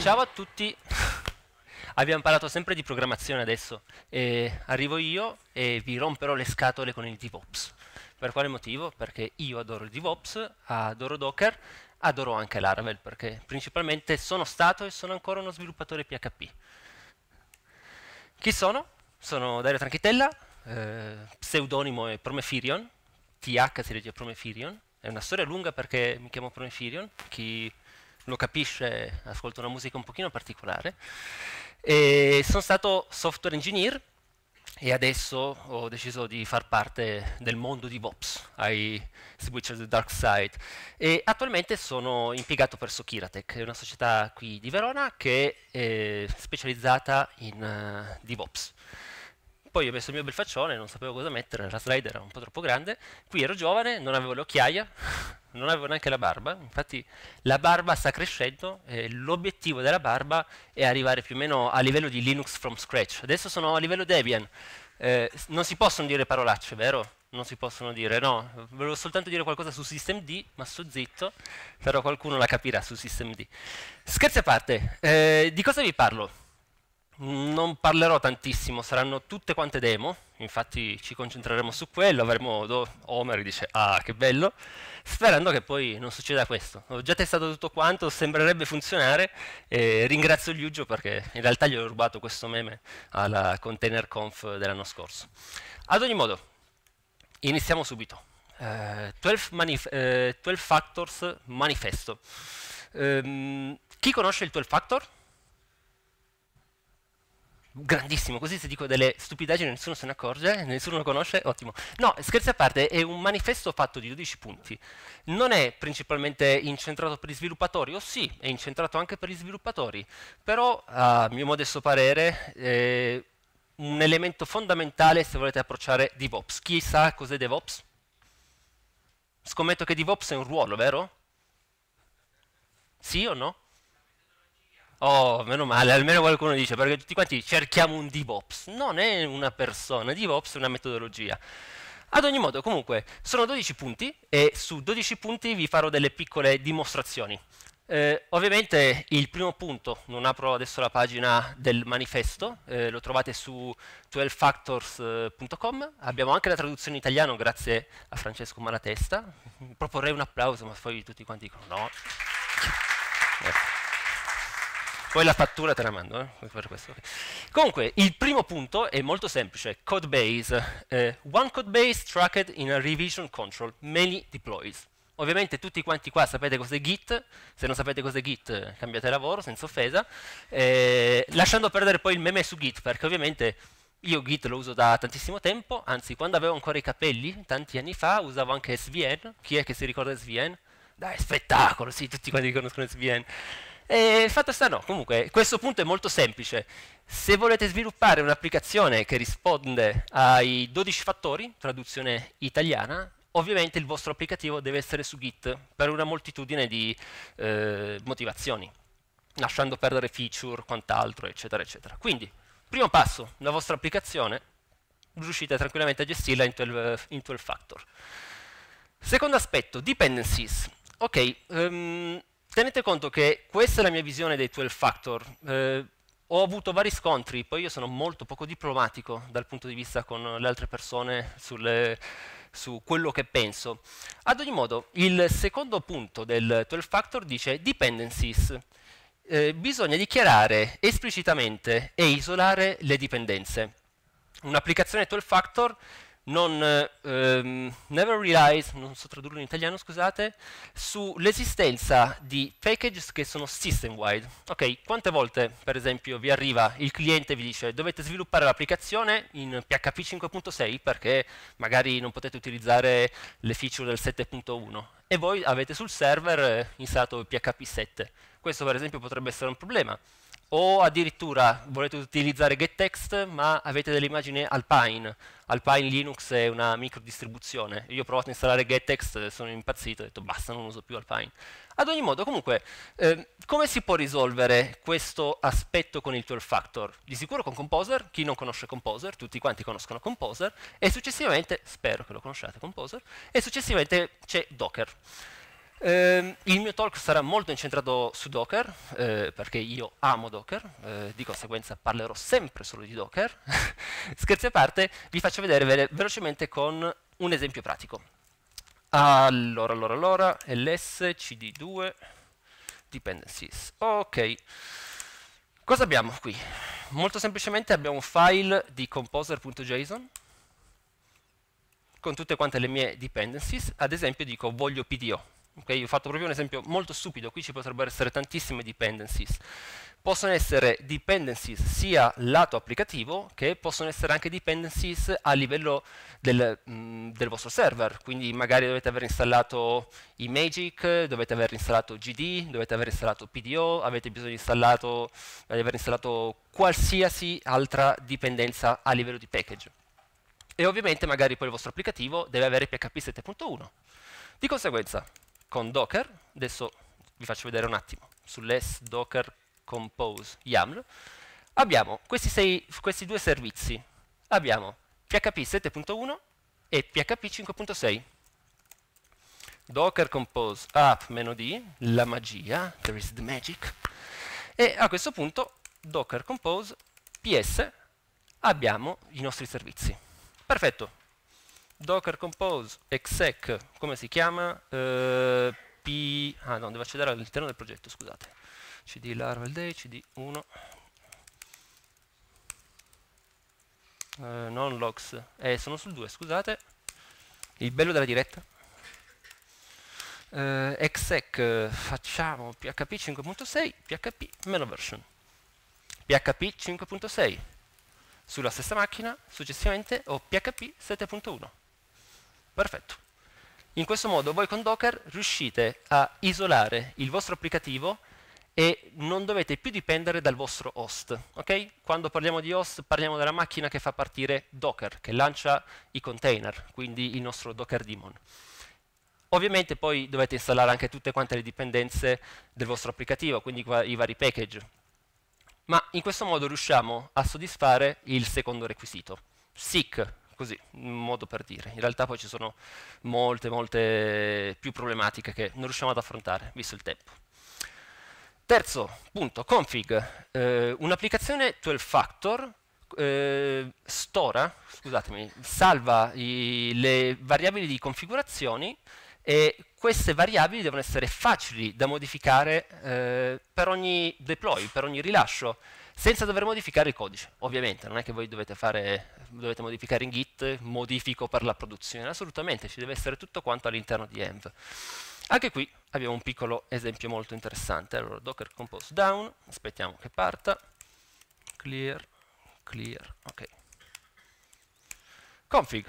Ciao a tutti, abbiamo parlato sempre di programmazione adesso e arrivo io e vi romperò le scatole con il DevOps. Per quale motivo? Perché io adoro il DevOps, adoro Docker adoro anche Laravel perché principalmente sono stato e sono ancora uno sviluppatore PHP. Chi sono? Sono Dario Tranchitella, eh, pseudonimo è Promefirion, TH si legge Promefirion, è una storia lunga perché mi chiamo Promefirion, chi lo capisce ascolta una musica un pochino particolare. E sono stato software engineer e adesso ho deciso di far parte del mondo di VOPS, ai Switcher the Dark Side, e attualmente sono impiegato presso Kiratech, una società qui di Verona che è specializzata in uh, eh, DevOps. Poi ho messo il mio bel faccione, non sapevo cosa mettere, la slide era un po' troppo grande, qui ero giovane, non avevo le occhiaie, non avevo neanche la barba, infatti la barba sta crescendo e l'obiettivo della barba è arrivare più o meno a livello di Linux from scratch. Adesso sono a livello Debian, eh, non si possono dire parolacce, vero? Non si possono dire, no, volevo soltanto dire qualcosa su systemd, ma sto zitto, però qualcuno la capirà su systemd. Scherzi a parte, eh, di cosa vi parlo? Non parlerò tantissimo, saranno tutte quante demo, infatti ci concentreremo su quello, avremo do, Homer dice ah che bello, sperando che poi non succeda questo. Ho già testato tutto quanto, sembrerebbe funzionare, e ringrazio Liugio perché in realtà gli ho rubato questo meme alla ContainerConf dell'anno scorso. Ad ogni modo, iniziamo subito. Uh, eh, 12, manif uh, eh, 12 Factors Manifesto. Um, chi conosce il 12 Factor? grandissimo, così se dico delle stupidaggini nessuno se ne accorge, eh, nessuno lo conosce, ottimo. No, scherzi a parte, è un manifesto fatto di 12 punti. Non è principalmente incentrato per gli sviluppatori, o oh sì, è incentrato anche per gli sviluppatori, però a mio modesto parere è un elemento fondamentale se volete approcciare DevOps. Chi sa cos'è DevOps? Scommetto che DevOps è un ruolo, vero? Sì o no? Oh, meno male, almeno qualcuno dice, perché tutti quanti cerchiamo un DevOps. Non è una persona, DevOps è una metodologia. Ad ogni modo, comunque, sono 12 punti e su 12 punti vi farò delle piccole dimostrazioni. Eh, ovviamente il primo punto, non apro adesso la pagina del manifesto, eh, lo trovate su 12factors.com, eh, abbiamo anche la traduzione in italiano grazie a Francesco Malatesta, proporrei un applauso ma poi tutti quanti dicono no. Eh. Poi la fattura te la mando. Eh? Comunque, il primo punto è molto semplice, code base. Eh, one code base tracked in a revision control, many deploys. Ovviamente tutti quanti qua sapete cos'è Git, se non sapete cos'è Git eh, cambiate lavoro, senza offesa, eh, lasciando perdere poi il meme su Git, perché ovviamente io Git lo uso da tantissimo tempo, anzi quando avevo ancora i capelli, tanti anni fa, usavo anche SVN, chi è che si ricorda SVN? Dai, spettacolo, sì, tutti quanti conoscono SVN. E eh, fatto sta no, comunque questo punto è molto semplice. Se volete sviluppare un'applicazione che risponde ai 12 fattori, traduzione italiana, ovviamente il vostro applicativo deve essere su Git per una moltitudine di eh, motivazioni, lasciando perdere feature, quant'altro, eccetera, eccetera. Quindi, primo passo, la vostra applicazione, riuscite tranquillamente a gestirla in 12, in 12 factor. Secondo aspetto, dependencies. Ok, um, Tenete conto che questa è la mia visione dei 12 factor. Eh, ho avuto vari scontri, poi io sono molto poco diplomatico dal punto di vista con le altre persone sulle, su quello che penso. Ad ogni modo, il secondo punto del 12 factor dice dependencies. Eh, bisogna dichiarare esplicitamente e isolare le dipendenze. Un'applicazione 12 factor non, eh, ehm, never relies, non so tradurlo in italiano, scusate, sull'esistenza di packages che sono system-wide. Ok, quante volte, per esempio, vi arriva il cliente e vi dice dovete sviluppare l'applicazione in PHP 5.6 perché magari non potete utilizzare le feature del 7.1 e voi avete sul server eh, installato PHP 7. Questo, per esempio, potrebbe essere un problema o addirittura volete utilizzare getText ma avete delle immagini Alpine. Alpine Linux è una micro distribuzione. Io ho provato a installare getText, sono impazzito, ho detto basta, non uso più Alpine. Ad ogni modo, comunque, eh, come si può risolvere questo aspetto con il 12 factor? Di sicuro con Composer, chi non conosce Composer, tutti quanti conoscono Composer, e successivamente, spero che lo conosciate Composer, e successivamente c'è Docker. Eh, il mio talk sarà molto incentrato su Docker, eh, perché io amo Docker, eh, di conseguenza parlerò sempre solo di Docker. Scherzi a parte, vi faccio vedere ve velocemente con un esempio pratico. Allora, allora, allora, lscd 2 dependencies. Ok, cosa abbiamo qui? Molto semplicemente abbiamo un file di composer.json con tutte quante le mie dependencies, ad esempio dico voglio PDO, Okay, ho fatto proprio un esempio molto stupido, qui ci potrebbero essere tantissime dependencies. Possono essere dependencies sia lato applicativo che possono essere anche dependencies a livello del, mh, mm, del vostro server, quindi magari dovete aver installato Imagic, dovete aver installato GD, dovete aver installato PDO, avete bisogno di, di aver installato qualsiasi altra dipendenza a livello di package. E ovviamente magari poi il vostro applicativo deve avere PHP 7.1. Di conseguenza, con Docker, adesso vi faccio vedere un attimo, sull'es docker compose YAML, abbiamo questi, sei, questi due servizi, abbiamo PHP 7.1 e PHP 5.6. Docker compose app-d, la magia, there is the magic, e a questo punto docker compose ps abbiamo i nostri servizi. Perfetto, docker compose exec, come si chiama? Eh, p, ah no, devo accedere all'interno del progetto, scusate. cd larval day, cd1, Uh, eh, non logs, eh, sono sul 2, scusate, il bello della diretta. Uh, exec facciamo php 5.6, php meno version. php 5.6 sulla stessa macchina, successivamente ho php 7.1. Perfetto. In questo modo voi con Docker riuscite a isolare il vostro applicativo e non dovete più dipendere dal vostro host. Okay? Quando parliamo di host parliamo della macchina che fa partire Docker, che lancia i container, quindi il nostro Docker daemon. Ovviamente poi dovete installare anche tutte quante le dipendenze del vostro applicativo, quindi i vari package. Ma in questo modo riusciamo a soddisfare il secondo requisito. Seek così, in modo per dire. In realtà poi ci sono molte, molte più problematiche che non riusciamo ad affrontare, visto il tempo. Terzo punto, config. Eh, Un'applicazione 12 factor eh, stora, scusatemi, salva i, le variabili di configurazioni e queste variabili devono essere facili da modificare eh, per ogni deploy, per ogni rilascio senza dover modificare il codice, ovviamente, non è che voi dovete, fare, dovete modificare in git, modifico per la produzione, assolutamente, ci deve essere tutto quanto all'interno di env. Anche qui abbiamo un piccolo esempio molto interessante, allora docker compose down, aspettiamo che parta, clear, clear, ok. Config,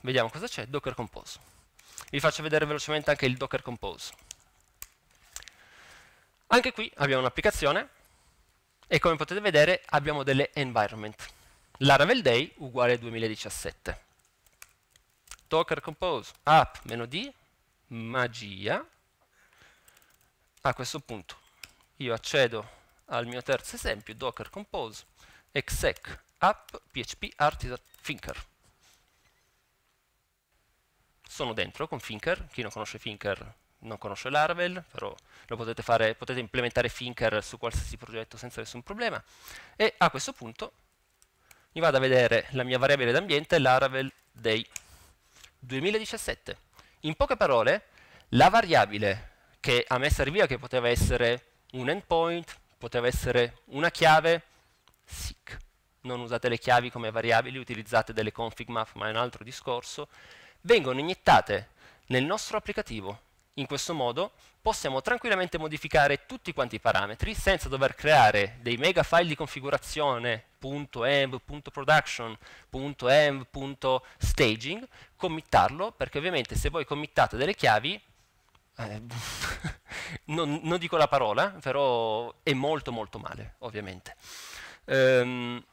vediamo cosa c'è, docker compose. Vi faccio vedere velocemente anche il docker compose. Anche qui abbiamo un'applicazione e come potete vedere abbiamo delle environment. Laravel Day uguale 2017. Docker Compose app meno D magia. A questo punto io accedo al mio terzo esempio, Docker Compose exec app php artisan finker. Sono dentro con Finker, chi non conosce Finker non conosce Laravel, però lo potete fare, potete implementare Finker su qualsiasi progetto senza nessun problema. E a questo punto mi vado a vedere la mia variabile d'ambiente Laravel Day 2017. In poche parole, la variabile che a me serviva, che poteva essere un endpoint, poteva essere una chiave, sic. Non usate le chiavi come variabili, utilizzate delle config map, ma è un altro discorso. Vengono iniettate nel nostro applicativo in questo modo possiamo tranquillamente modificare tutti quanti i parametri senza dover creare dei mega file di configurazione .env.production, committarlo, perché ovviamente se voi committate delle chiavi, eh, non, non, dico la parola, però è molto molto male, ovviamente. Ehm,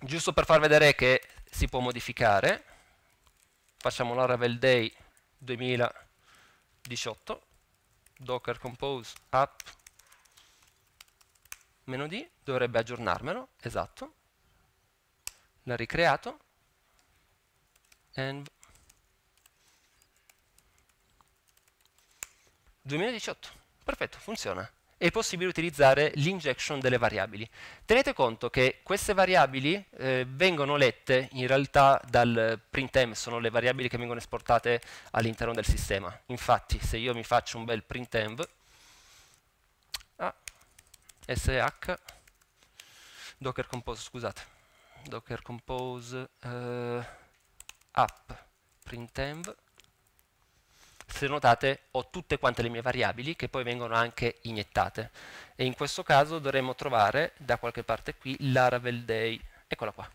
giusto per far vedere che si può modificare, facciamo la Ravel Day 2000 18 docker compose app meno d dovrebbe aggiornarmelo esatto l'ha ricreato env 2018 perfetto funziona è possibile utilizzare l'injection delle variabili. Tenete conto che queste variabili eh, vengono lette in realtà dal printm, sono le variabili che vengono esportate all'interno del sistema. Infatti se io mi faccio un bel printemp, ah, sh, docker compose, scusate, docker compose eh, app printemp, se notate ho tutte quante le mie variabili che poi vengono anche iniettate e in questo caso dovremmo trovare da qualche parte qui Laravel Day, eccola qua,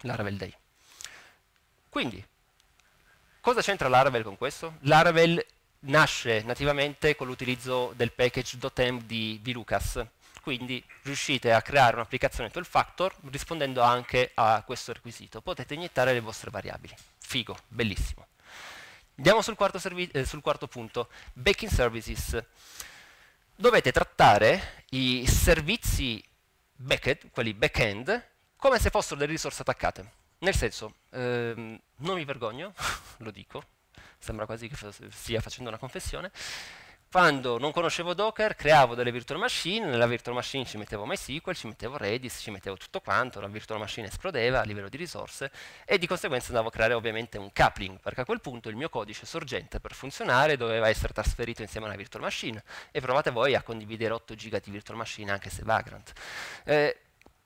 Laravel Day. Quindi, cosa c'entra Laravel con questo? Laravel nasce nativamente con l'utilizzo del package.m di VLucas, quindi riuscite a creare un'applicazione tool factor rispondendo anche a questo requisito, potete iniettare le vostre variabili, figo, bellissimo. Andiamo sul quarto, eh, sul quarto punto, backing services. Dovete trattare i servizi backed, quelli back-end, come se fossero delle risorse attaccate. Nel senso, ehm, non mi vergogno, lo dico, sembra quasi che stia facendo una confessione, quando non conoscevo Docker creavo delle virtual machine, nella virtual machine ci mettevo MySQL, ci mettevo Redis, ci mettevo tutto quanto, la virtual machine esplodeva a livello di risorse e di conseguenza andavo a creare ovviamente un coupling, perché a quel punto il mio codice sorgente per funzionare doveva essere trasferito insieme alla virtual machine e provate voi a condividere 8 giga di virtual machine anche se Vagrant. Eh,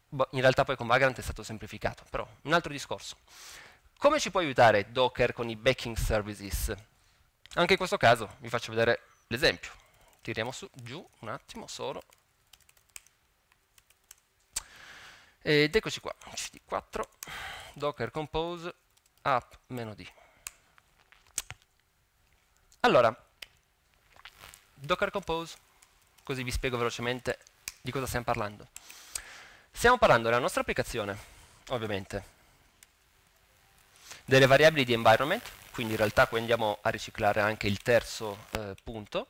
boh, in realtà poi con Vagrant è stato semplificato, però un altro discorso. Come ci può aiutare Docker con i backing services? Anche in questo caso vi faccio vedere l'esempio. Tiriamo su, giù un attimo solo. Ed eccoci qua, cd4, docker compose app-d. Allora, docker compose, così vi spiego velocemente di cosa stiamo parlando. Stiamo parlando della nostra applicazione, ovviamente, delle variabili di environment, quindi in realtà qui andiamo a riciclare anche il terzo eh, punto,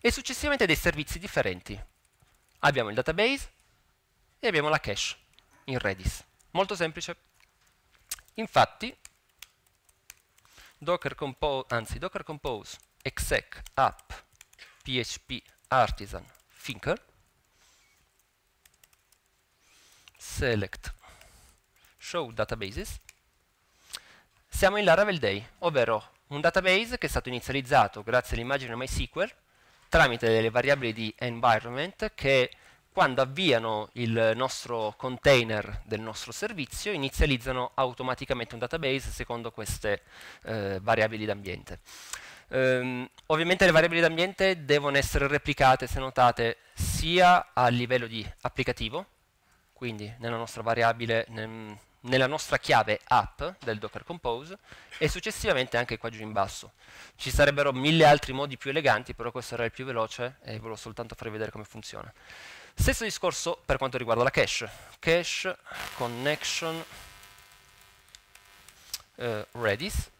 e successivamente dei servizi differenti. Abbiamo il database e abbiamo la cache in Redis. Molto semplice. Infatti, Docker Compose, anzi, Docker Compose exec app php artisan finker select show databases siamo in Laravel Day, ovvero un database che è stato inizializzato grazie all'immagine MySQL tramite delle variabili di environment che quando avviano il nostro container del nostro servizio inizializzano automaticamente un database secondo queste eh, variabili d'ambiente. Um, ovviamente le variabili d'ambiente devono essere replicate, se notate, sia a livello di applicativo, quindi nella nostra variabile, nel, nella nostra chiave app del Docker Compose e successivamente anche qua giù in basso. Ci sarebbero mille altri modi più eleganti, però questo era il più veloce e volevo soltanto farvi vedere come funziona. Stesso discorso per quanto riguarda la cache. Cache connection eh, Redis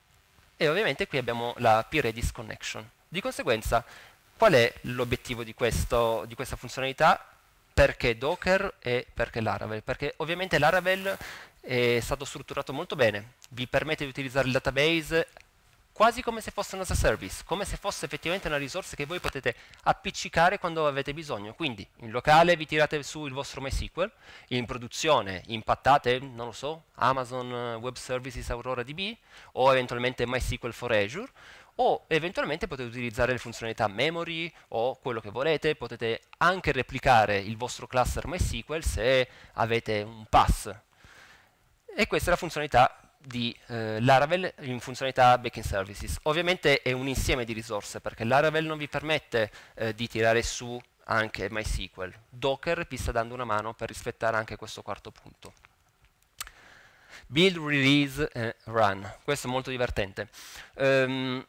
e ovviamente qui abbiamo la pRedis connection. Di conseguenza, qual è l'obiettivo di, di questa funzionalità? Perché Docker e perché Laravel? Perché ovviamente Laravel è stato strutturato molto bene, vi permette di utilizzare il database quasi come se fosse un as a service, come se fosse effettivamente una risorsa che voi potete appiccicare quando avete bisogno. Quindi in locale vi tirate su il vostro MySQL, in produzione impattate, non lo so, Amazon Web Services Aurora DB o eventualmente MySQL for Azure o eventualmente potete utilizzare le funzionalità memory o quello che volete, potete anche replicare il vostro cluster MySQL se avete un pass e questa è la funzionalità di eh, Laravel in funzionalità Backing services. Ovviamente è un insieme di risorse perché Laravel non vi permette eh, di tirare su anche MySQL. Docker vi sta dando una mano per rispettare anche questo quarto punto. Build, release, eh, run. Questo è molto divertente. Um,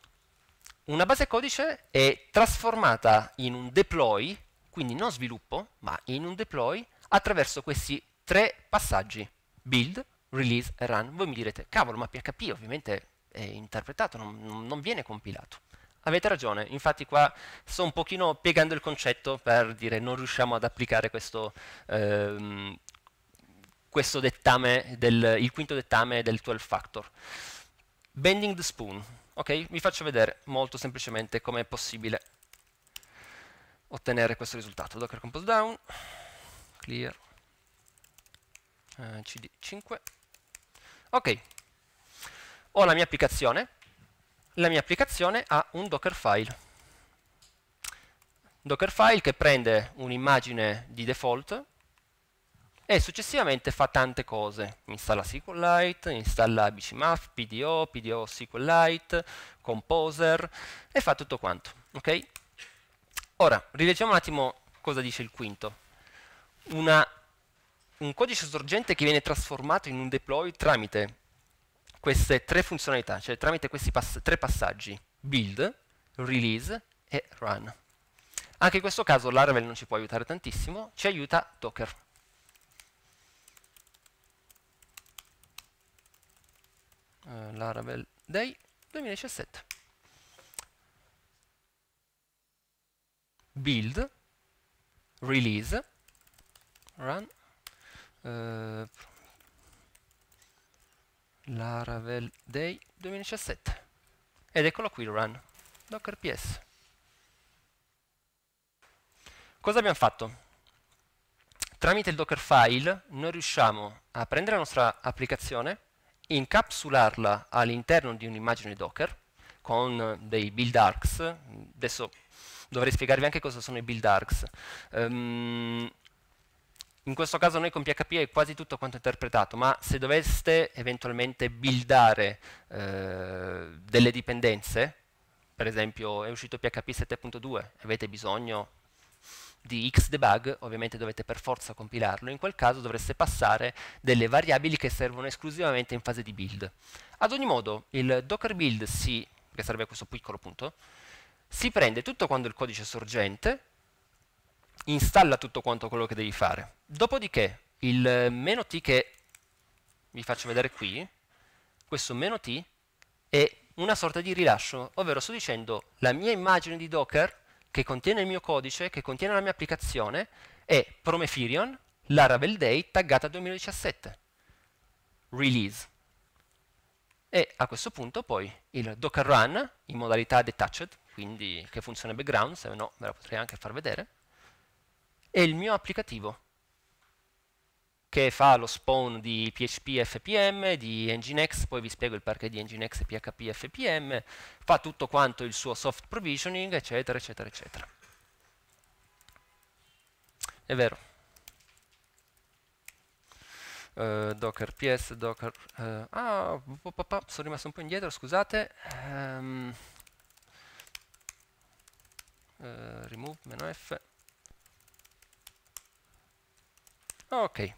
una base codice è trasformata in un deploy, quindi non sviluppo, ma in un deploy attraverso questi tre passaggi. Build, release run. Voi mi direte, cavolo, ma PHP ovviamente è interpretato, non, non viene compilato. Avete ragione, infatti qua sto un pochino piegando il concetto per dire non riusciamo ad applicare questo, ehm, questo dettame, del, il quinto dettame del 12 factor. Bending the spoon, ok? Vi faccio vedere molto semplicemente come è possibile ottenere questo risultato. Docker compose down, clear, eh, cd5, Ok, ho la mia applicazione, la mia applicazione ha un Dockerfile. Dockerfile che prende un'immagine di default e successivamente fa tante cose. Installa SQLite, installa BCMAF, PDO, PDO SQLite, Composer e fa tutto quanto. Ok? Ora, rileggiamo un attimo cosa dice il quinto. Una un codice sorgente che viene trasformato in un deploy tramite queste tre funzionalità, cioè tramite questi pass tre passaggi, build, release e run. Anche in questo caso Laravel non ci può aiutare tantissimo, ci aiuta Docker. Uh, Laravel Day 2017. Build, release, run eh, Laravel Day 2017 ed eccolo qui il run docker ps cosa abbiamo fatto? tramite il Dockerfile noi riusciamo a prendere la nostra applicazione, incapsularla all'interno di un'immagine Docker con dei build arcs. Adesso dovrei spiegarvi anche cosa sono i build arcs. Um, in questo caso noi con PHP è quasi tutto quanto interpretato, ma se doveste eventualmente buildare eh, delle dipendenze, per esempio è uscito PHP 7.2, avete bisogno di xdebug, ovviamente dovete per forza compilarlo, in quel caso dovreste passare delle variabili che servono esclusivamente in fase di build. Ad ogni modo, il docker build si, che sarebbe questo piccolo punto, si prende tutto quando il codice sorgente, installa tutto quanto quello che devi fare. Dopodiché il meno t che vi faccio vedere qui, questo meno t è una sorta di rilascio, ovvero sto dicendo la mia immagine di Docker che contiene il mio codice, che contiene la mia applicazione, è Prometherion Laravel Day taggata 2017. Release. E a questo punto poi il Docker Run in modalità detached, quindi che funzione background, se no ve la potrei anche far vedere, e il mio applicativo che fa lo spawn di PHP FPM, di Nginx, poi vi spiego il perché di Nginx PHP FPM, fa tutto quanto il suo soft provisioning, eccetera, eccetera, eccetera. È vero. Uh, docker ps, docker... Uh, ah, sono rimasto un po' indietro, scusate. Um, uh, remove, meno F. Ok.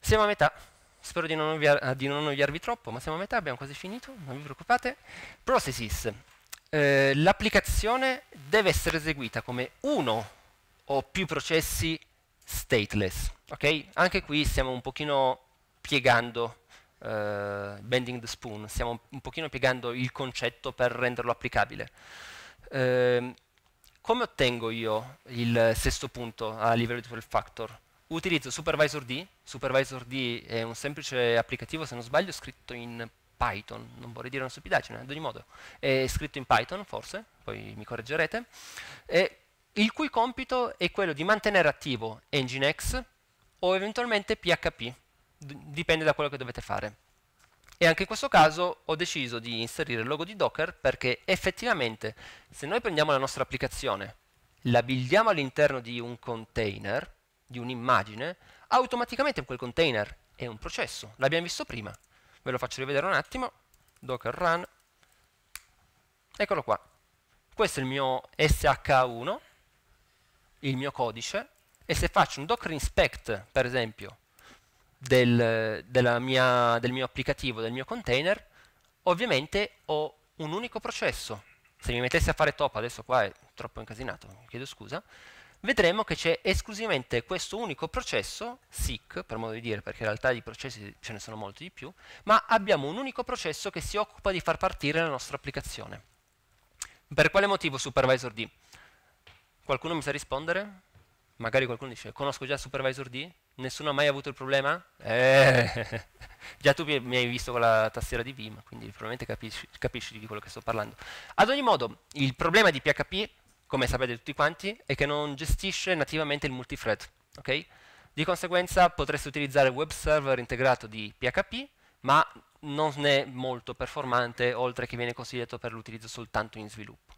Siamo a metà. Spero di non, ovviar, eh, di non annoiarvi troppo, ma siamo a metà, abbiamo quasi finito, non vi preoccupate. Processes. Eh, L'applicazione deve essere eseguita come uno o più processi stateless. Ok? Anche qui stiamo un pochino piegando Uh, bending the spoon, stiamo un pochino piegando il concetto per renderlo applicabile. Ehm, come ottengo io il sesto punto a livello di fuel factor? Utilizzo SupervisorD. SupervisorD è un semplice applicativo, se non sbaglio, scritto in Python, non vorrei dire una stupidaggine, ad ogni modo, è scritto in Python forse, poi mi correggerete, e il cui compito è quello di mantenere attivo Nginx o eventualmente PHP, dipende da quello che dovete fare e anche in questo caso ho deciso di inserire il logo di Docker perché effettivamente se noi prendiamo la nostra applicazione, la buildiamo all'interno di un container, di un'immagine, automaticamente quel container è un processo, l'abbiamo visto prima. Ve lo faccio rivedere un attimo, docker run, eccolo qua. Questo è il mio sh1, il mio codice, e se faccio un docker inspect, per esempio, del, mia, del mio applicativo, del mio container, ovviamente ho un unico processo. Se mi mettessi a fare top, adesso qua è troppo incasinato, chiedo scusa, vedremo che c'è esclusivamente questo unico processo, SIC per modo di dire, perché in realtà di processi ce ne sono molti di più, ma abbiamo un unico processo che si occupa di far partire la nostra applicazione. Per quale motivo Supervisor D? Qualcuno mi sa rispondere? Magari qualcuno dice, conosco già supervisor D? Nessuno ha mai avuto il problema? Eh, già tu mi hai visto con la tastiera di Vim, quindi probabilmente capisci, capisci di quello che sto parlando. Ad ogni modo, il problema di PHP, come sapete tutti quanti, è che non gestisce nativamente il multithread. Okay? Di conseguenza potresti utilizzare il web server integrato di PHP, ma non è molto performante, oltre che viene consigliato per l'utilizzo soltanto in sviluppo.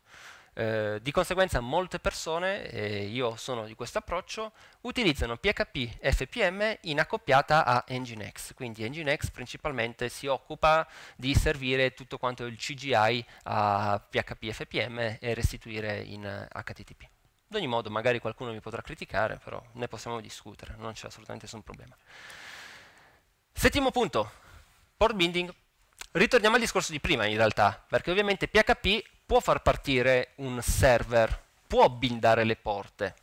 Eh, di conseguenza molte persone, e eh, io sono di questo approccio, utilizzano PHP FPM in accoppiata a Nginx, quindi Nginx principalmente si occupa di servire tutto quanto il CGI a PHP FPM e restituire in HTTP. Ad ogni modo magari qualcuno mi potrà criticare, però ne possiamo discutere, non c'è assolutamente nessun problema. Settimo punto, port binding. Ritorniamo al discorso di prima in realtà, perché ovviamente PHP può far partire un server, può bindare le porte,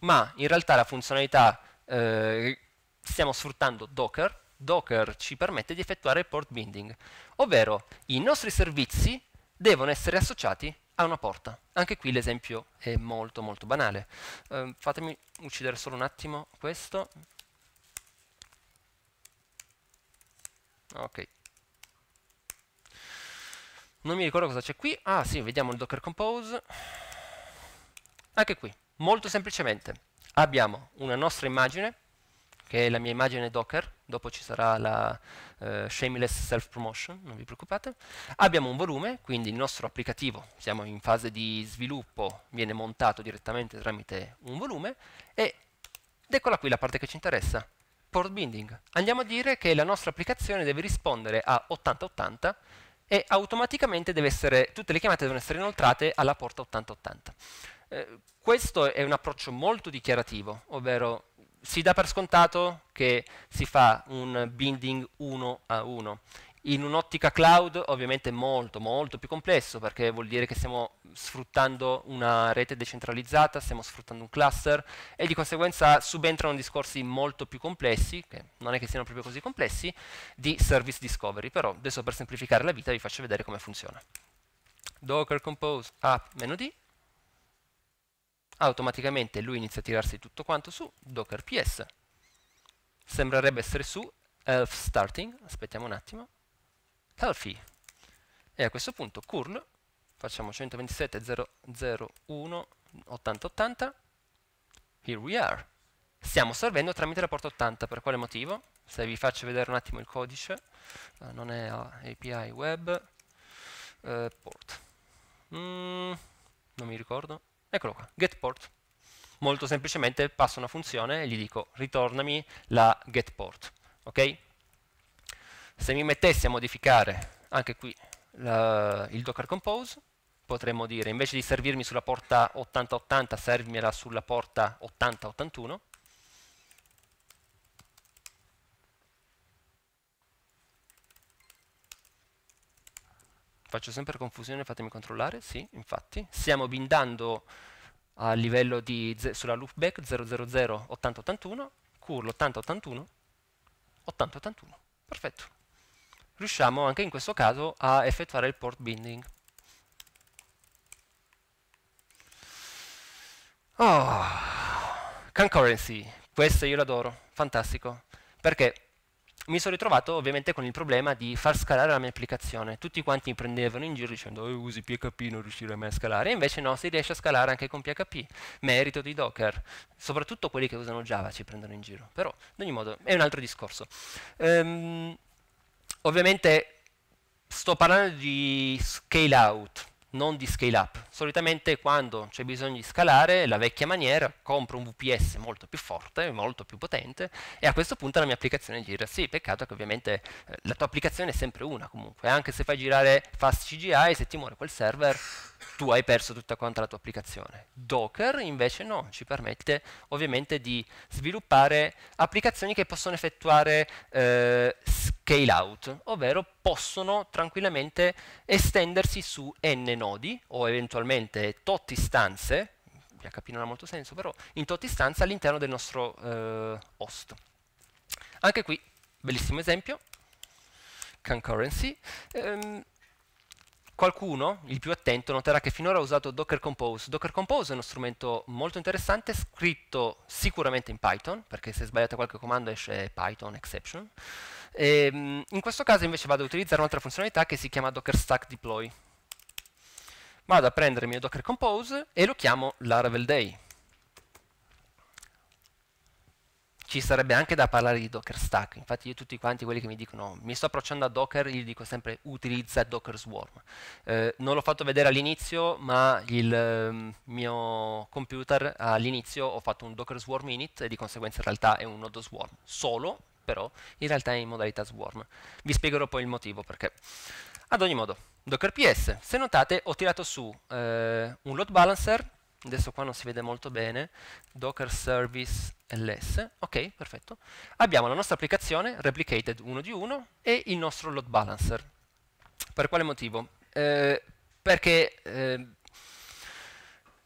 ma in realtà la funzionalità eh, stiamo sfruttando Docker, Docker ci permette di effettuare il port binding, ovvero i nostri servizi devono essere associati a una porta. Anche qui l'esempio è molto molto banale. Eh, fatemi uccidere solo un attimo questo. Ok, non mi ricordo cosa c'è qui. Ah sì, vediamo il Docker Compose. Anche qui, molto semplicemente, abbiamo una nostra immagine, che è la mia immagine Docker, dopo ci sarà la eh, Shameless Self Promotion, non vi preoccupate. Abbiamo un volume, quindi il nostro applicativo, siamo in fase di sviluppo, viene montato direttamente tramite un volume, ed eccola qui la parte che ci interessa, port binding. Andiamo a dire che la nostra applicazione deve rispondere a 8080, e automaticamente essere, tutte le chiamate devono essere inoltrate alla porta 8080. Eh, questo è un approccio molto dichiarativo, ovvero si dà per scontato che si fa un binding 1 a 1. In un'ottica cloud ovviamente è molto, molto più complesso perché vuol dire che stiamo sfruttando una rete decentralizzata, stiamo sfruttando un cluster e di conseguenza subentrano discorsi molto più complessi, che non è che siano proprio così complessi, di service discovery. Però adesso per semplificare la vita vi faccio vedere come funziona. Docker compose app-d automaticamente lui inizia a tirarsi tutto quanto su docker ps sembrerebbe essere su elf starting aspettiamo un attimo healthy. E a questo punto curl, facciamo 127.001.8080, here we are. Stiamo servendo tramite la porta 80, per quale motivo? Se vi faccio vedere un attimo il codice, eh, non è API web, eh, port. Mm, non mi ricordo. Eccolo qua, getPort. Molto semplicemente passo una funzione e gli dico ritornami la getPort. Ok? Se mi mettessi a modificare anche qui la, il Docker Compose, potremmo dire invece di servirmi sulla porta 8080, servimela sulla porta 8081. Faccio sempre confusione, fatemi controllare. Sì, infatti, stiamo bindando a livello di sulla loopback 000 8081, curl 8081, 8081. Perfetto riusciamo anche in questo caso a effettuare il port binding. Oh, concurrency, questo io l'adoro, fantastico, perché mi sono ritrovato ovviamente con il problema di far scalare la mia applicazione. Tutti quanti mi prendevano in giro dicendo oh, usi PHP, non riuscirei mai a scalare. E invece no, si riesce a scalare anche con PHP. Merito di Docker. Soprattutto quelli che usano Java ci prendono in giro. Però, ad ogni modo, è un altro discorso. Um, Ovviamente sto parlando di scale out, non di scale up. Solitamente quando c'è bisogno di scalare, la vecchia maniera, compro un VPS molto più forte, molto più potente, e a questo punto la mia applicazione gira. Sì, peccato che ovviamente eh, la tua applicazione è sempre una comunque, anche se fai girare fast CGI, se ti muore quel server, tu hai perso tutta quanta la tua applicazione. Docker invece no, ci permette ovviamente di sviluppare applicazioni che possono effettuare eh, scale out, ovvero possono tranquillamente estendersi su n nodi o eventualmente tot istanze, PHP non ha molto senso, però in tot istanze all'interno del nostro eh, host. Anche qui, bellissimo esempio, concurrency. Ehm, Qualcuno, il più attento, noterà che finora ho usato Docker Compose. Docker Compose è uno strumento molto interessante, scritto sicuramente in Python, perché se sbagliate qualche comando esce Python exception. E, ehm, in questo caso invece vado ad utilizzare un'altra funzionalità che si chiama Docker Stack Deploy. Vado a prendere il mio Docker Compose e lo chiamo Laravel Day. ci sarebbe anche da parlare di Docker Stack. Infatti io tutti quanti quelli che mi dicono mi sto approcciando a Docker, gli dico sempre utilizza Docker Swarm. Eh, non l'ho fatto vedere all'inizio, ma il ehm, mio computer all'inizio ho fatto un Docker Swarm init e di conseguenza in realtà è un nodo Swarm, solo però in realtà è in modalità Swarm. Vi spiegherò poi il motivo perché. Ad ogni modo, Docker PS, se notate ho tirato su eh, un load balancer adesso qua non si vede molto bene, docker service ls, ok, perfetto. Abbiamo la nostra applicazione replicated 1 di 1 e il nostro load balancer. Per quale motivo? Eh, perché eh,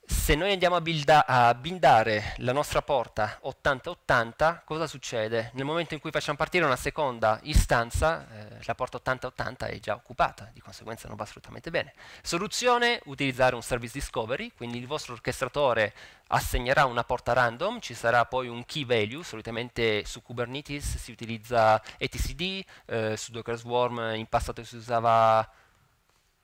se noi andiamo a, builda, a bindare la nostra porta 8080, cosa succede? Nel momento in cui facciamo partire una seconda istanza, eh, la porta 8080 è già occupata, di conseguenza non va assolutamente bene. Soluzione, utilizzare un service discovery, quindi il vostro orchestratore assegnerà una porta random, ci sarà poi un key value, solitamente su Kubernetes si utilizza etcd, eh, su Docker Swarm in passato si usava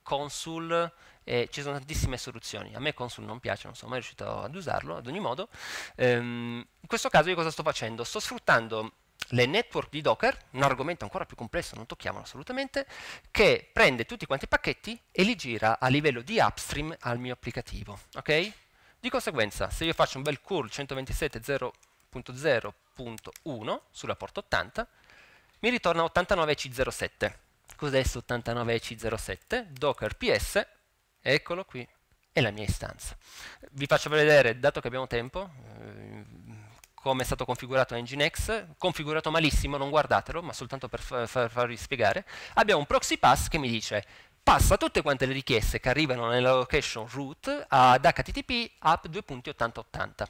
console, e ci sono tantissime soluzioni. A me Consul non piace, non sono mai riuscito ad usarlo, ad ogni modo. Ehm, in questo caso io cosa sto facendo? Sto sfruttando le network di Docker, un argomento ancora più complesso, non tocchiamolo assolutamente, che prende tutti quanti i pacchetti e li gira a livello di upstream al mio applicativo. Okay? Di conseguenza, se io faccio un bel curl 127.0.0.1 sulla porta 80, mi ritorna 89C07. Cos'è questo 89C07? Docker PS Eccolo qui, è la mia istanza. Vi faccio vedere, dato che abbiamo tempo, eh, come è stato configurato Nginx, configurato malissimo, non guardatelo, ma soltanto per farvi spiegare. Abbiamo un proxy pass che mi dice passa tutte quante le richieste che arrivano nella location root ad http app 2.8080.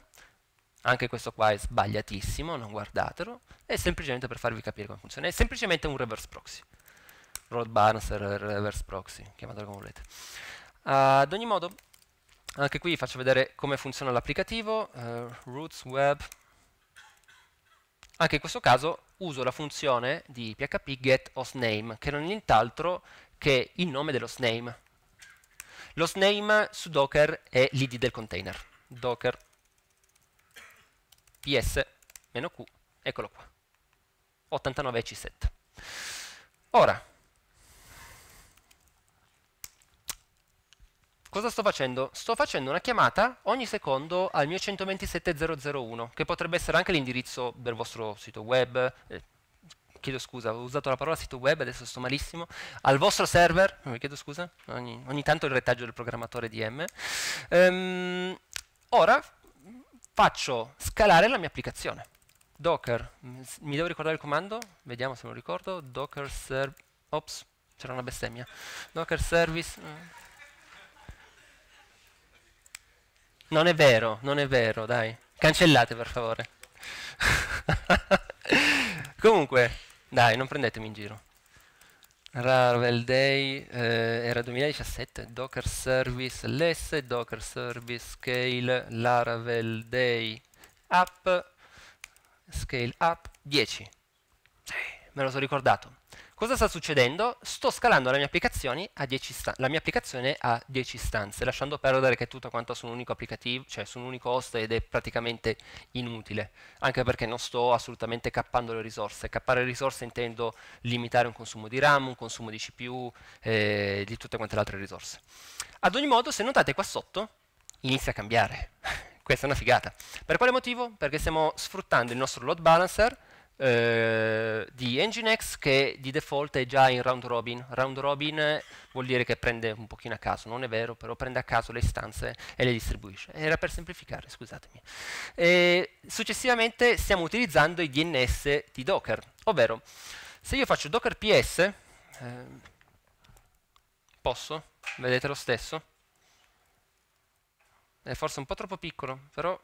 Anche questo qua è sbagliatissimo, non guardatelo, è semplicemente per farvi capire come funziona, è semplicemente un reverse proxy. Road balance reverse proxy, chiamatelo come volete ad ogni modo, anche qui vi faccio vedere come funziona l'applicativo, uh, roots web. Anche in questo caso uso la funzione di php get hostname, che non è nient'altro che il nome dello hostname. L'hostname su Docker è l'id del container. Docker ps-q, eccolo qua, 89 c 7 Ora, Cosa sto facendo? Sto facendo una chiamata ogni secondo al mio 127001, che potrebbe essere anche l'indirizzo del vostro sito web, eh, chiedo scusa, ho usato la parola sito web, adesso sto malissimo, al vostro server, mi chiedo scusa, ogni, ogni tanto il retaggio del programmatore DM. Ehm, ora faccio scalare la mia applicazione. Docker, mm, mi devo ricordare il comando? Vediamo se me lo ricordo. Docker serve... Ops, c'era una bestemmia. Docker service... Mm. Non è vero, non è vero, dai. Cancellate per favore. Comunque, dai, non prendetemi in giro. Ravel Day eh, era 2017, Docker Service Less, Docker Service Scale, Laravel Day App, Scale Up 10. Eh, me lo sono ricordato. Cosa sta succedendo? Sto scalando la mia, la mia, applicazione a 10 stanze, lasciando perdere che tutto quanto su un unico applicativo, cioè su un unico host ed è praticamente inutile, anche perché non sto assolutamente cappando le risorse. Cappare le risorse intendo limitare un consumo di RAM, un consumo di CPU, eh, di tutte quante le altre risorse. Ad ogni modo, se notate qua sotto, inizia a cambiare. Questa è una figata. Per quale motivo? Perché stiamo sfruttando il nostro load balancer eh, di Nginx che di default è già in round robin. Round robin vuol dire che prende un pochino a caso, non è vero, però prende a caso le istanze e le distribuisce. Era per semplificare, scusatemi. E successivamente stiamo utilizzando i DNS di Docker, ovvero se io faccio Docker PS, eh, posso? Vedete lo stesso? È forse un po' troppo piccolo, però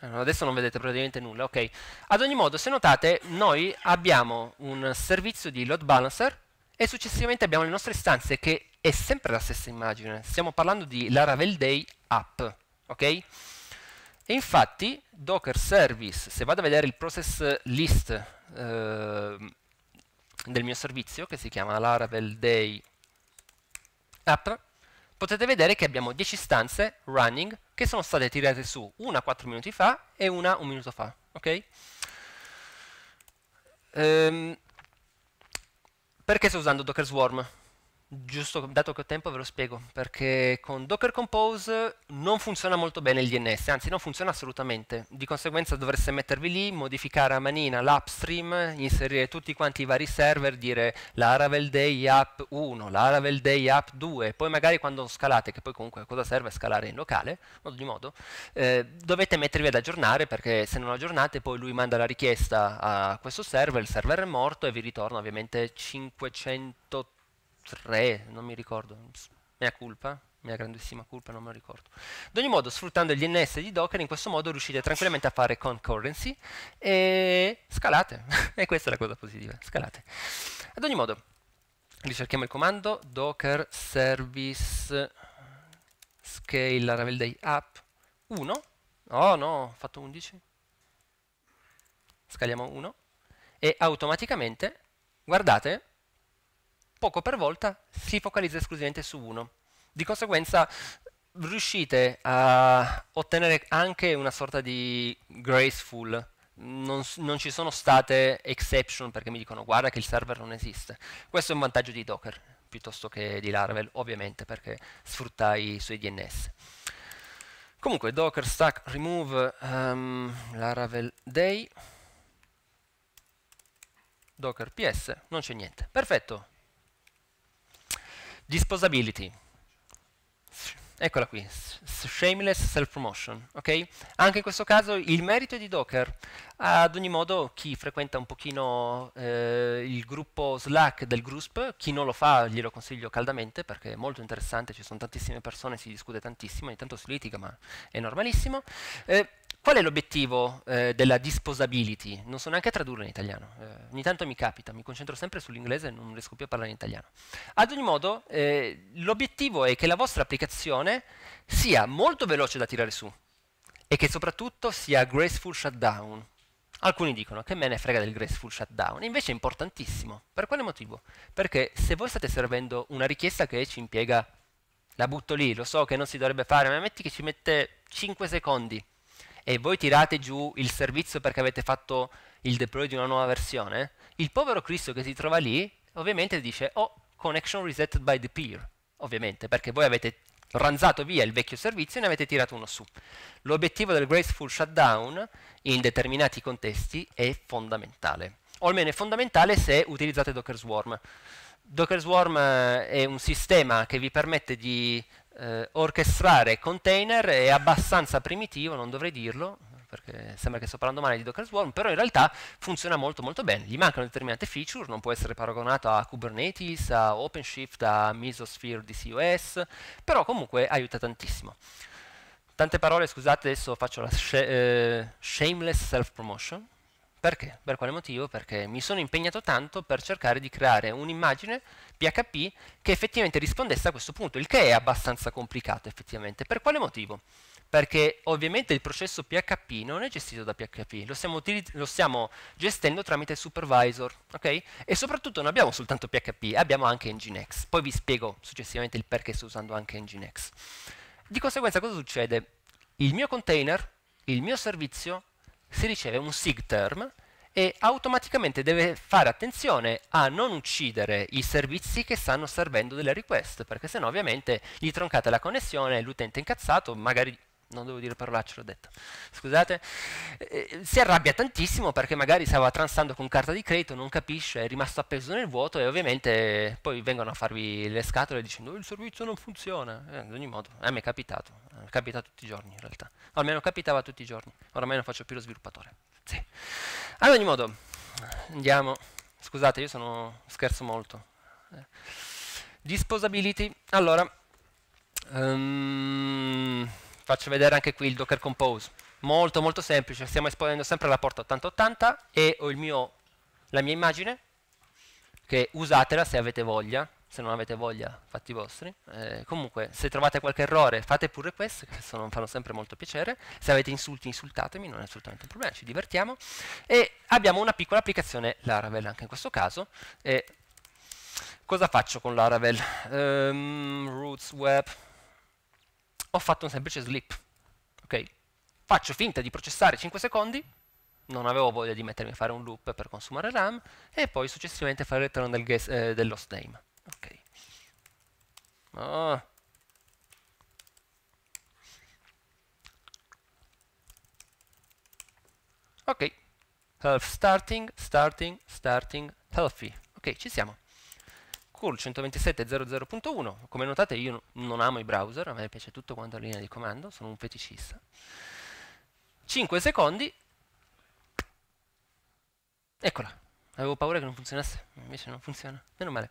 adesso non vedete praticamente nulla, ok. Ad ogni modo, se notate, noi abbiamo un servizio di load balancer e successivamente abbiamo le nostre istanze che è sempre la stessa immagine. Stiamo parlando di Laravel Day app, ok? E infatti Docker Service, se vado a vedere il process list eh, del mio servizio, che si chiama Laravel Day app, potete vedere che abbiamo 10 stanze running che sono state tirate su una 4 minuti fa e una un minuto fa. Ok? Ehm, perché sto usando Docker Swarm? Giusto, dato che ho tempo ve lo spiego, perché con Docker Compose non funziona molto bene il DNS, anzi non funziona assolutamente. Di conseguenza dovreste mettervi lì, modificare a manina l'upstream, inserire tutti quanti i vari server, dire Laravel Day App 1, Laravel Day App 2, poi magari quando scalate, che poi comunque cosa serve scalare in locale, ad ogni modo, eh, dovete mettervi ad aggiornare perché se non aggiornate poi lui manda la richiesta a questo server, il server è morto e vi ritorna ovviamente 580 3, non mi ricordo, mia colpa, mia grandissima colpa, non me lo ricordo. Ad ogni modo, sfruttando gli NS di Docker, in questo modo riuscite tranquillamente a fare concurrency e scalate. e questa è la cosa positiva, scalate. Ad ogni modo, ricerchiamo il comando docker service scale Laravel Day app 1. Oh no, ho fatto 11. Scaliamo 1. E automaticamente, guardate, poco per volta, si focalizza esclusivamente su uno. Di conseguenza riuscite a ottenere anche una sorta di graceful, non, non, ci sono state exception perché mi dicono guarda che il server non esiste. Questo è un vantaggio di Docker piuttosto che di Laravel, ovviamente, perché sfrutta i suoi DNS. Comunque, docker stack remove um, Laravel day, docker ps, non c'è niente. Perfetto, Disposability. Eccola qui, shameless self-promotion. ok? Anche in questo caso il merito è di Docker. Ad ogni modo, chi frequenta un pochino eh, il gruppo Slack del GRUSP, chi non lo fa glielo consiglio caldamente perché è molto interessante, ci sono tantissime persone, si discute tantissimo, ogni tanto si litiga, ma è normalissimo. Eh, Qual è l'obiettivo eh, della disposability? Non so neanche tradurre in italiano, eh, ogni tanto mi capita, mi concentro sempre sull'inglese e non riesco più a parlare in italiano. Ad ogni modo, eh, l'obiettivo è che la vostra applicazione sia molto veloce da tirare su e che soprattutto sia graceful shutdown. Alcuni dicono che me ne frega del graceful shutdown, invece è importantissimo. Per quale motivo? Perché se voi state servendo una richiesta che ci impiega, la butto lì, lo so che non si dovrebbe fare, ma metti che ci mette 5 secondi e voi tirate giù il servizio perché avete fatto il deploy di una nuova versione, il povero Cristo che si trova lì ovviamente dice oh, connection reset by the peer, ovviamente, perché voi avete ranzato via il vecchio servizio e ne avete tirato uno su. L'obiettivo del graceful shutdown in determinati contesti è fondamentale, o almeno è fondamentale se utilizzate Docker Swarm. Docker Swarm eh, è un sistema che vi permette di eh, orchestrare container è abbastanza primitivo, non dovrei dirlo, perché sembra che sto parlando male di Docker Swarm, però in realtà funziona molto molto bene, gli mancano determinate feature, non può essere paragonato a Kubernetes, a OpenShift, a Mesosphere di COS, però comunque aiuta tantissimo. Tante parole, scusate, adesso faccio la sh eh, shameless self-promotion. Perché? Per quale motivo? Perché mi sono impegnato tanto per cercare di creare un'immagine PHP che effettivamente rispondesse a questo punto, il che è abbastanza complicato effettivamente. Per quale motivo? Perché ovviamente il processo PHP non è gestito da PHP, lo stiamo, lo stiamo gestendo tramite supervisor, ok? E soprattutto non abbiamo soltanto PHP, abbiamo anche Nginx. Poi vi spiego successivamente il perché sto usando anche Nginx. Di conseguenza cosa succede? Il mio container, il mio servizio si riceve un sig term e automaticamente deve fare attenzione a non uccidere i servizi che stanno servendo delle request, perché sennò ovviamente gli troncate la connessione, l'utente incazzato magari non devo dire parolacce, l'ho detto, scusate, eh, eh, si arrabbia tantissimo perché magari stava transando con carta di credito, non capisce, è rimasto appeso nel vuoto e ovviamente poi vengono a farvi le scatole dicendo il servizio non funziona, eh, ad ogni modo, a me è capitato, eh, capita tutti i giorni in realtà, o almeno capitava tutti i giorni, oramai non faccio più lo sviluppatore. Sì. Ad ogni modo, andiamo, scusate, io sono, scherzo molto. Eh. Disposability, allora... Um, faccio vedere anche qui il Docker Compose, molto molto semplice, stiamo esponendo sempre la porta 8080 e ho mio, la mia immagine, che usatela se avete voglia, se non avete voglia fatti vostri, eh, comunque se trovate qualche errore fate pure questo, che sono, fanno sempre molto piacere, se avete insulti insultatemi, non è assolutamente un problema, ci divertiamo, e abbiamo una piccola applicazione Laravel anche in questo caso, eh, cosa faccio con Laravel? Um, roots Web, ho fatto un semplice slip. Okay? Faccio finta di processare 5 secondi, non avevo voglia di mettermi a fare un loop per consumare RAM, e poi successivamente fare il return del guess, eh, dell'host name. Okay. Oh. ok, health starting, starting, starting, healthy. Ok, ci siamo curl 127.00.1, come notate io non amo i browser, a me piace tutto quanto la linea di comando, sono un feticista. 5 secondi, eccola, avevo paura che non funzionasse, invece non funziona, meno male.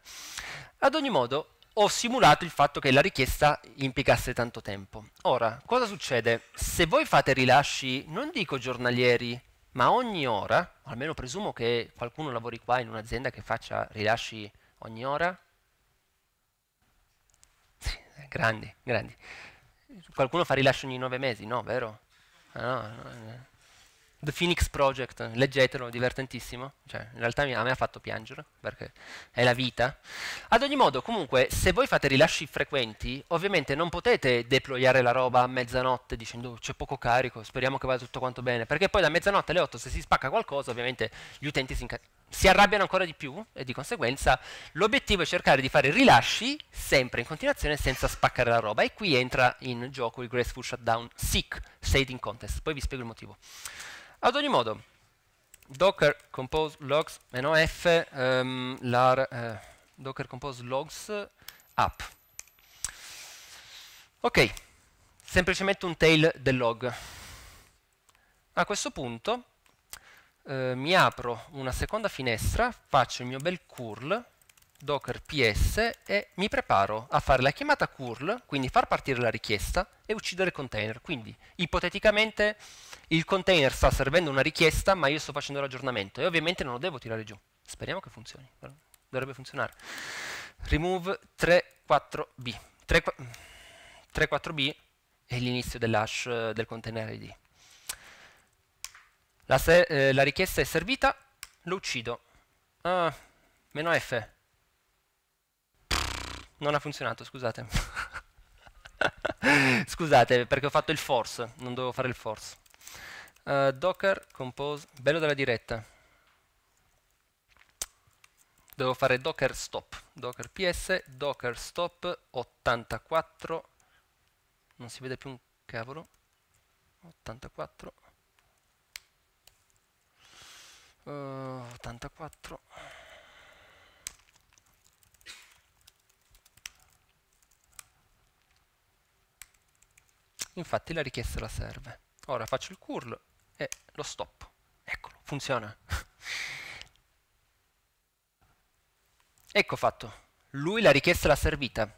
Ad ogni modo ho simulato il fatto che la richiesta implicasse tanto tempo. Ora, cosa succede? Se voi fate rilasci, non dico giornalieri, ma ogni ora, almeno presumo che qualcuno lavori qua in un'azienda che faccia rilasci ogni ora? grandi, grandi. Qualcuno fa rilascio ogni nove mesi, no, vero? Ah, no, no. The Phoenix Project, leggetelo, divertentissimo. Cioè, in realtà a me ha fatto piangere, perché è la vita. Ad ogni modo, comunque, se voi fate rilasci frequenti, ovviamente non potete deployare la roba a mezzanotte dicendo oh, c'è poco carico, speriamo che vada tutto quanto bene, perché poi da mezzanotte alle 8 se si spacca qualcosa, ovviamente gli utenti si incazzano si arrabbiano ancora di più e di conseguenza l'obiettivo è cercare di fare rilasci sempre in continuazione senza spaccare la roba e qui entra in gioco il Graceful Shutdown Seek Shading Contest, poi vi spiego il motivo. Ad ogni modo, docker compose logs eh, -f um, lar, eh, docker compose logs app. Ok, semplicemente un tail del log. A questo punto eh, mi apro una seconda finestra, faccio il mio bel curl, docker ps e mi preparo a fare la chiamata curl, quindi far partire la richiesta e uccidere il container. Quindi ipoteticamente il container sta servendo una richiesta ma io sto facendo l'aggiornamento e ovviamente non lo devo tirare giù. Speriamo che funzioni, dovrebbe funzionare. Remove 34b. 34b è l'inizio dell'hash del container id. La, eh, la richiesta è servita, lo uccido. Ah, meno F. Non ha funzionato, scusate. scusate, perché ho fatto il force, non dovevo fare il force. Uh, docker compose, bello della diretta. Devo fare docker stop, docker ps, docker stop 84, non si vede più un cavolo, 84 uh, eh, 84 infatti la richiesta la serve ora faccio il curl e lo stop eccolo funziona ecco fatto lui la richiesta l'ha servita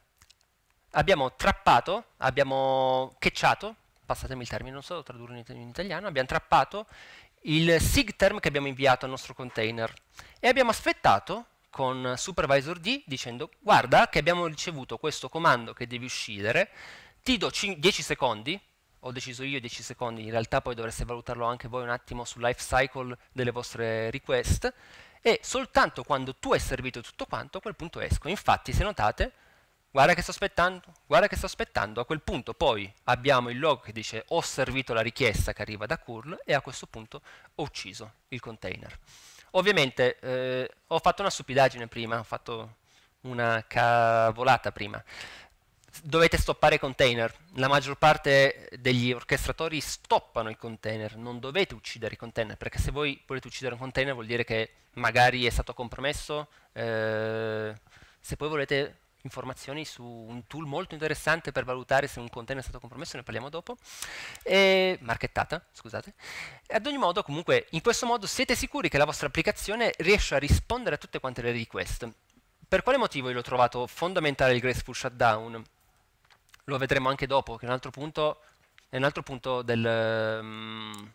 abbiamo trappato abbiamo catchato passatemi il termine non so tradurre in italiano abbiamo trappato il SIG term che abbiamo inviato al nostro container e abbiamo aspettato con supervisor D dicendo guarda che abbiamo ricevuto questo comando che devi uscire, ti do 10 secondi, ho deciso io 10 secondi, in realtà poi dovreste valutarlo anche voi un attimo sul life cycle delle vostre request e soltanto quando tu hai servito tutto quanto a quel punto esco. Infatti se notate guarda che sto aspettando, guarda che sto aspettando, a quel punto poi abbiamo il log che dice ho servito la richiesta che arriva da curl e a questo punto ho ucciso il container. Ovviamente eh, ho fatto una stupidaggine prima, ho fatto una cavolata prima. Dovete stoppare i container, la maggior parte degli orchestratori stoppano i container, non dovete uccidere i container, perché se voi volete uccidere un container vuol dire che magari è stato compromesso, eh, se poi volete informazioni su un tool molto interessante per valutare se un container è stato compromesso, ne parliamo dopo, e marchettata, scusate. Ad ogni modo, comunque, in questo modo siete sicuri che la vostra applicazione riesce a rispondere a tutte quante le request. Per quale motivo io l'ho trovato fondamentale il graceful shutdown? Lo vedremo anche dopo, che è un altro punto, un altro punto del, um,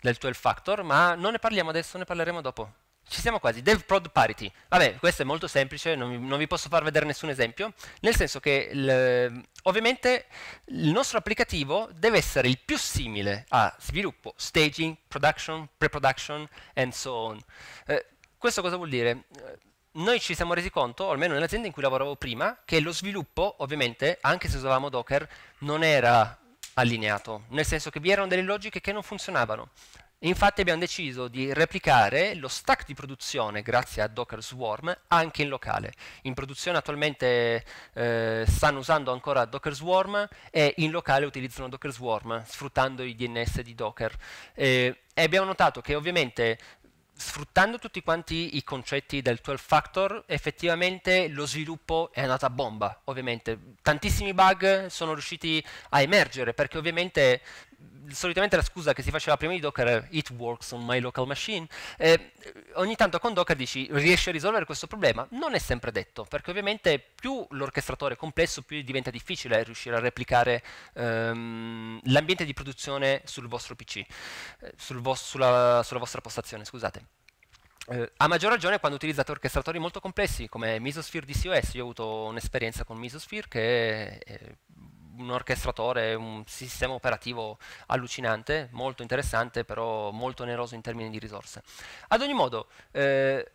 del 12 factor, ma non ne parliamo adesso, ne parleremo dopo. Ci siamo quasi, dev prod parity. Vabbè, questo è molto semplice, non vi, non vi posso far vedere nessun esempio, nel senso che il, ovviamente il nostro applicativo deve essere il più simile a sviluppo, staging, production, pre-production, and so on. Eh, questo cosa vuol dire? Eh, noi ci siamo resi conto, almeno nell'azienda in cui lavoravo prima, che lo sviluppo, ovviamente, anche se usavamo Docker, non era allineato, nel senso che vi erano delle logiche che non funzionavano. Infatti abbiamo deciso di replicare lo stack di produzione grazie a Docker Swarm anche in locale. In produzione attualmente eh, stanno usando ancora Docker Swarm e in locale utilizzano Docker Swarm sfruttando i DNS di Docker. Eh, e abbiamo notato che ovviamente sfruttando tutti quanti i concetti del 12 factor, effettivamente lo sviluppo è andato a bomba, ovviamente. Tantissimi bug sono riusciti a emergere, perché ovviamente solitamente la scusa che si faceva prima di Docker era it works on my local machine. Eh, ogni tanto con Docker dici riesci a risolvere questo problema? Non è sempre detto, perché ovviamente più l'orchestratore è complesso, più diventa difficile riuscire a replicare ehm, l'ambiente di produzione sul vostro PC, eh, sul vo sulla, sulla vostra postazione, scusate. Eh, a maggior ragione quando utilizzate orchestratori molto complessi come Mesosphere DCOS, io ho avuto un'esperienza con Mesosphere che è, è un orchestratore, un sistema operativo allucinante, molto interessante, però molto oneroso in termini di risorse. Ad ogni modo, eh,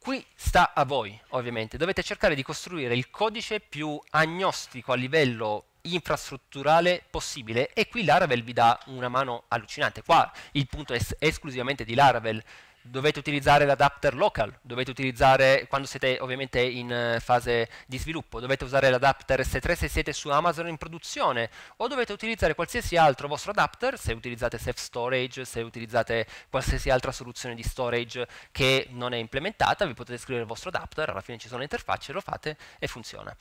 Qui sta a voi, ovviamente, dovete cercare di costruire il codice più agnostico a livello infrastrutturale possibile e qui Laravel vi dà una mano allucinante. Qua il punto è esclusivamente di Laravel, dovete utilizzare l'adapter local, dovete utilizzare, quando siete ovviamente in eh, fase di sviluppo, dovete usare l'adapter S3 se siete su Amazon in produzione o dovete utilizzare qualsiasi altro vostro adapter se utilizzate Safe Storage, se utilizzate qualsiasi altra soluzione di storage che non è implementata, vi potete scrivere il vostro adapter, alla fine ci sono le interfacce, lo fate e funziona.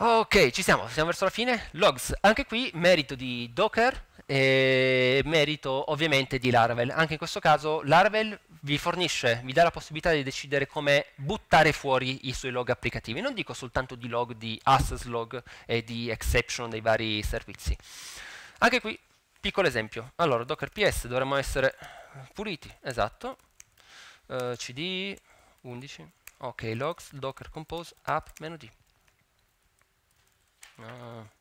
Ok, ci siamo, siamo verso la fine. Logs, anche qui merito di Docker, e merito ovviamente di Laravel. Anche in questo caso Laravel vi fornisce, vi dà la possibilità di decidere come buttare fuori i suoi log applicativi. Non dico soltanto di log di access log e di exception dei vari servizi. Anche qui, piccolo esempio. Allora, docker ps dovremmo essere puliti, esatto. Uh, cd 11, ok, logs, docker compose, app, meno d. No. Ah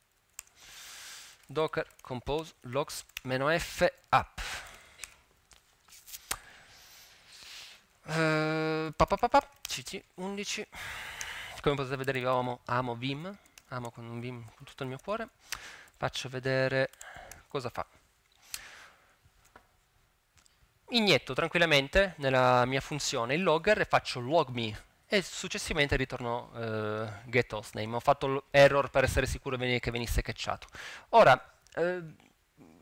docker compose logs-f app. Uh, eh, cc11 come potete vedere io amo, amo Vim amo con Vim con tutto il mio cuore faccio vedere cosa fa inietto tranquillamente nella mia funzione il logger e faccio logme e successivamente ritorno eh, get hostname. Ho fatto l'error per essere sicuro che venisse catchato. Ora, eh,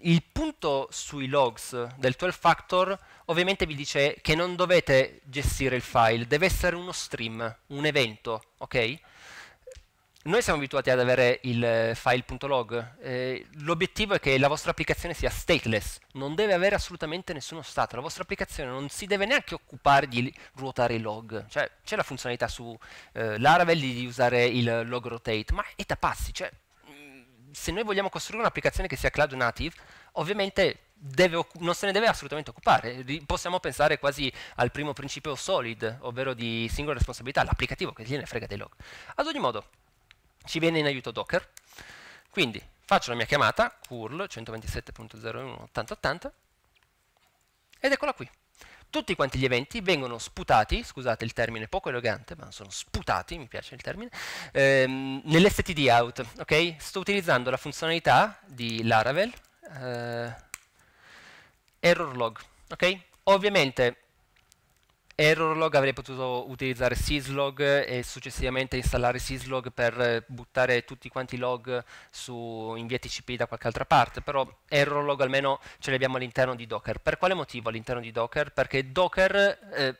il punto sui logs del 12 factor ovviamente vi dice che non dovete gestire il file, deve essere uno stream, un evento, ok? Noi siamo abituati ad avere il eh, file.log. Eh, l'obiettivo è che la vostra applicazione sia stateless, non deve avere assolutamente nessuno stato. La vostra applicazione non si deve neanche occupare di ruotare i log. Cioè, c'è la funzionalità su eh, Laravel di usare il log rotate, ma è da pazzi. Cioè, mm, se noi vogliamo costruire un'applicazione che sia cloud native, ovviamente Deve, non se ne deve assolutamente occupare. Possiamo pensare quasi al primo principio solid, ovvero di singola responsabilità, l'applicativo che gliene frega dei log. Ad ogni modo, ci viene in aiuto Docker. Quindi faccio la mia chiamata, curl 127.01.8080, ed eccola qui. Tutti quanti gli eventi vengono sputati, scusate il termine poco elegante, ma sono sputati, mi piace il termine, ehm, nell'std out. Okay? Sto utilizzando la funzionalità di Laravel, eh, error log. Okay? Ovviamente Errorlog avrei potuto utilizzare syslog e successivamente installare syslog per buttare tutti quanti i log su, in via TCP da qualche altra parte, però errorlog almeno ce li abbiamo all'interno di Docker. Per quale motivo all'interno di Docker? Perché Docker eh,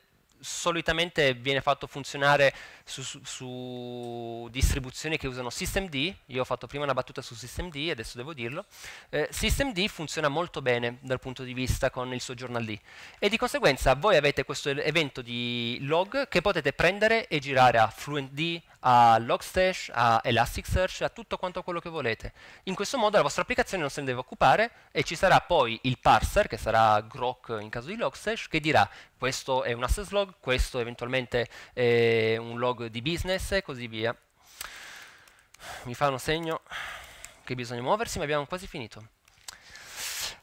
solitamente viene fatto funzionare su, su, su, distribuzioni che usano systemd, io ho fatto prima una battuta su systemd, adesso devo dirlo, eh, systemd funziona molto bene dal punto di vista con il soggiornal D e di conseguenza voi avete questo evento di log che potete prendere e girare a fluentd, a Logstash, a Elasticsearch, a tutto quanto quello che volete. In questo modo la vostra applicazione non se ne deve occupare e ci sarà poi il parser, che sarà Grok in caso di Logstash, che dirà questo è un access log, questo eventualmente è un log di business e così via. Mi fa uno segno che bisogna muoversi, ma abbiamo quasi finito.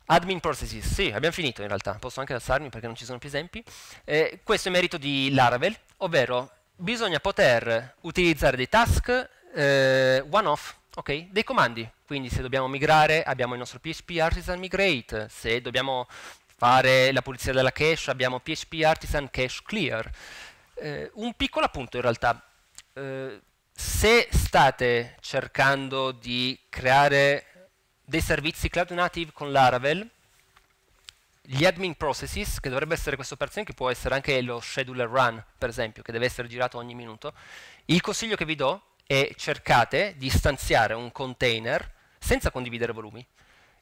Admin processes, sì, abbiamo finito in realtà, posso anche alzarmi perché non ci sono più esempi. Eh, questo è merito di Laravel, ovvero bisogna poter utilizzare dei task eh, one-off, okay? dei comandi. Quindi se dobbiamo migrare abbiamo il nostro PHP artisan migrate, se dobbiamo fare la pulizia della cache abbiamo PHP artisan cache clear. Eh, un piccolo appunto in realtà, eh, se state cercando di creare dei servizi cloud native con Laravel, gli admin processes, che dovrebbe essere questa operazione, che può essere anche lo scheduler run, per esempio, che deve essere girato ogni minuto, il consiglio che vi do è cercate di istanziare un container senza condividere volumi.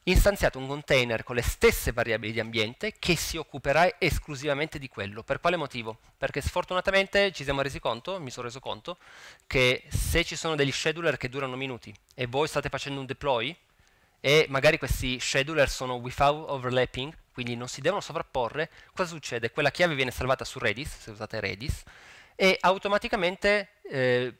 Istanziate un container con le stesse variabili di ambiente che si occuperà esclusivamente di quello. Per quale motivo? Perché sfortunatamente ci siamo resi conto, mi sono reso conto, che se ci sono degli scheduler che durano minuti e voi state facendo un deploy e magari questi scheduler sono without overlapping, quindi non si devono sovrapporre, cosa succede? Quella chiave viene salvata su Redis, se usate Redis, e automaticamente eh,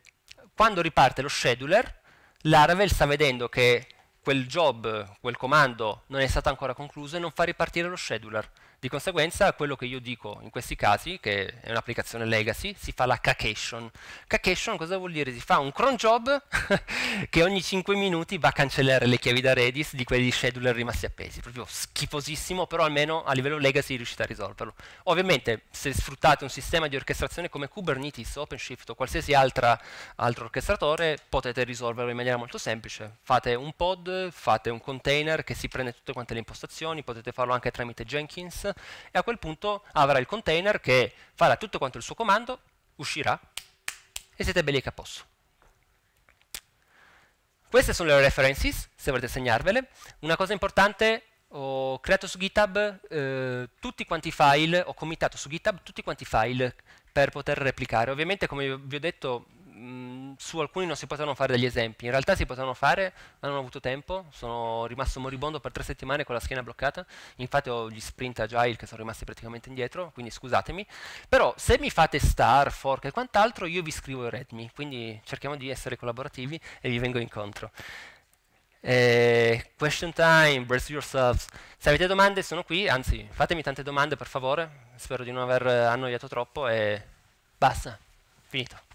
quando riparte lo scheduler, Laravel sta vedendo che quel job, quel comando non è stato ancora concluso e non fa ripartire lo scheduler. Di conseguenza quello che io dico in questi casi, che è un'applicazione legacy, si fa la cacation. Cacation cosa vuol dire? Si fa un cron job che ogni 5 minuti va a cancellare le chiavi da Redis di quegli scheduler rimasti appesi. Proprio schifosissimo, però almeno a livello legacy riuscite a risolverlo. Ovviamente se sfruttate un sistema di orchestrazione come Kubernetes, OpenShift o qualsiasi altra, altro orchestratore, potete risolverlo in maniera molto semplice. Fate un pod, fate un container che si prende tutte quante le impostazioni, potete farlo anche tramite Jenkins, e a quel punto avrà il container che farà tutto quanto il suo comando, uscirà e siete belli che a posto. Queste sono le references, se volete segnarvele. Una cosa importante, ho creato su GitHub eh, tutti quanti i file, ho commitato su GitHub tutti quanti i file per poter replicare. Ovviamente, come vi ho detto, su alcuni non si potevano fare degli esempi, in realtà si potevano fare, ma non ho avuto tempo, sono rimasto moribondo per tre settimane con la schiena bloccata, infatti ho gli sprint agile che sono rimasti praticamente indietro, quindi scusatemi, però se mi fate star, fork e quant'altro io vi scrivo i readme, quindi cerchiamo di essere collaborativi e vi vengo incontro. Eh, question time, brace yourselves. Se avete domande sono qui, anzi fatemi tante domande per favore, spero di non aver annoiato troppo e basta, finito.